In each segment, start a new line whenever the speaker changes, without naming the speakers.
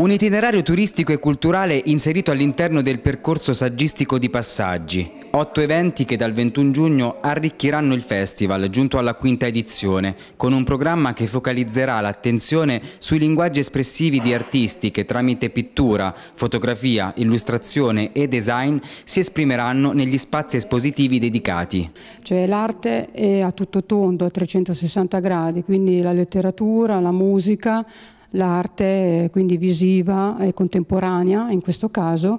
Un itinerario turistico e culturale inserito all'interno del percorso saggistico di Passaggi. Otto eventi che dal 21 giugno arricchiranno il festival, giunto alla quinta edizione, con un programma che focalizzerà l'attenzione sui linguaggi espressivi di artisti che tramite pittura, fotografia, illustrazione e design si esprimeranno negli spazi espositivi dedicati.
Cioè l'arte è a tutto tondo, a 360 gradi, quindi la letteratura, la musica, l'arte quindi visiva e contemporanea in questo caso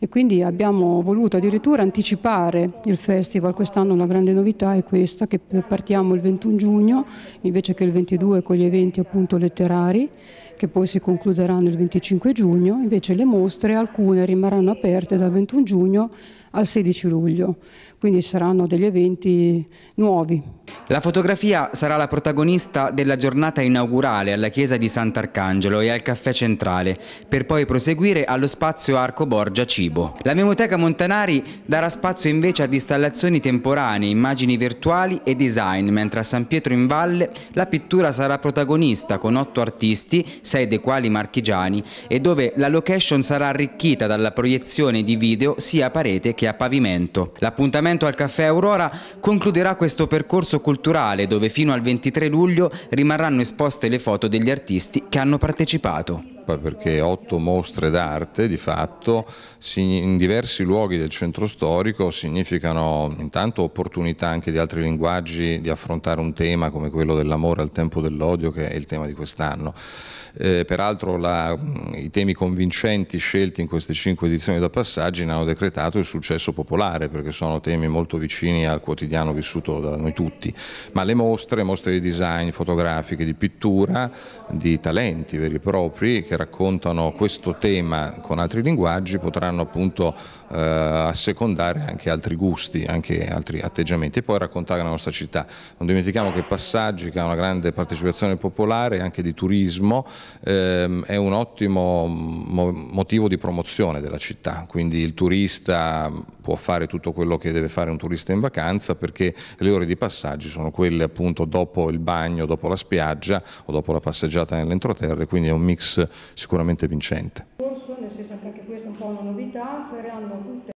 e quindi abbiamo voluto addirittura anticipare il festival, quest'anno la grande novità è questa che partiamo il 21 giugno invece che il 22 con gli eventi appunto letterari che poi si concluderanno il 25 giugno, invece le mostre alcune rimarranno aperte dal 21 giugno al 16 luglio, quindi saranno degli eventi nuovi.
La fotografia sarà la protagonista della giornata inaugurale alla chiesa di Sant'Arcadio Arcangelo e al caffè centrale, per poi proseguire allo spazio Arco Borgia Cibo. La Memoteca Montanari darà spazio invece ad installazioni temporanee, immagini virtuali e design, mentre a San Pietro in Valle la pittura sarà protagonista con otto artisti, sei dei quali marchigiani, e dove la location sarà arricchita dalla proiezione di video sia a parete che a pavimento. L'appuntamento al Caffè Aurora concluderà questo percorso culturale dove fino al 23 luglio rimarranno esposte le foto degli artisti che hanno partecipato
tappa perché otto mostre d'arte di fatto in diversi luoghi del centro storico significano intanto opportunità anche di altri linguaggi di affrontare un tema come quello dell'amore al tempo dell'odio che è il tema di quest'anno. Eh, peraltro la, i temi convincenti scelti in queste cinque edizioni da passaggi ne hanno decretato il successo popolare perché sono temi molto vicini al quotidiano vissuto da noi tutti, ma le mostre, mostre di design, fotografiche, di pittura, di talenti veri e propri che raccontano questo tema con altri linguaggi potranno appunto eh, assecondare anche altri gusti, anche altri atteggiamenti e poi raccontare la nostra città. Non dimentichiamo che Passaggi, che ha una grande partecipazione popolare anche di turismo, ehm, è un ottimo mm, motivo di promozione della città, quindi il turista può fare tutto quello che deve fare un turista in vacanza perché le ore di passaggio sono quelle appunto dopo il bagno, dopo la spiaggia o dopo la passeggiata nell'entroterra, quindi è un mix sicuramente vincente.
nel senso che questa è un po' una novità, saranno tutte